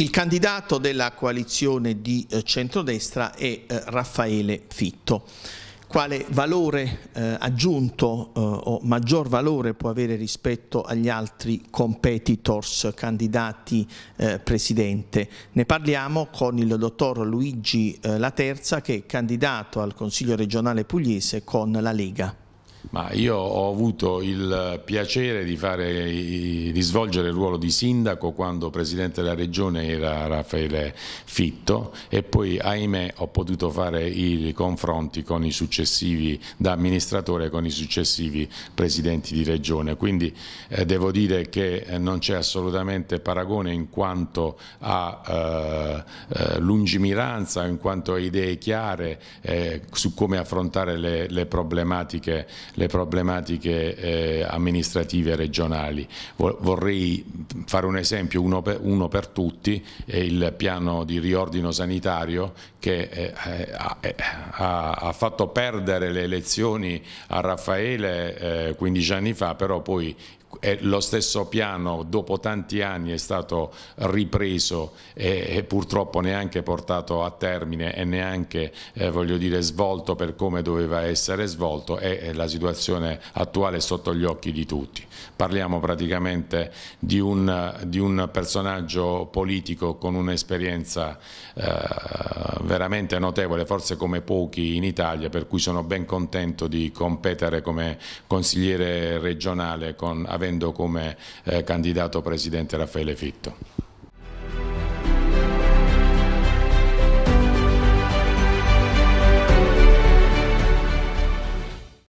Il candidato della coalizione di eh, centrodestra è eh, Raffaele Fitto quale valore eh, aggiunto eh, o maggior valore può avere rispetto agli altri competitors candidati eh, presidente. Ne parliamo con il dottor Luigi eh, Laterza che è candidato al Consiglio regionale pugliese con la Lega. Ma io ho avuto il piacere di, fare, di, svolgere il ruolo di sindaco quando presidente della regione era Raffaele Fitto e poi ahimè ho potuto fare i confronti con i successivi, da amministratore con i successivi presidenti di regione. Quindi eh, devo dire che eh, non c'è assolutamente paragone in quanto a eh, eh, lungimiranza, in quanto a idee chiare eh, su come affrontare le, le problematiche le problematiche eh, amministrative regionali. Vorrei fare un esempio, uno per, uno per tutti, è il piano di riordino sanitario che eh, eh, eh ha, ha, fatto perdere le elezioni a Raffaele eh, 15 anni fa, però poi eh, lo stesso piano dopo tanti anni è stato ripreso e, purtroppo neanche portato a termine e neanche eh, dire, svolto per come doveva essere svolto e, la situazione situazione attuale sotto gli occhi di tutti. Parliamo praticamente di un, di un personaggio politico con un'esperienza eh, veramente notevole, forse come pochi in Italia, per cui sono ben contento di competere come consigliere regionale con, avendo come eh, candidato presidente Raffaele Fitto.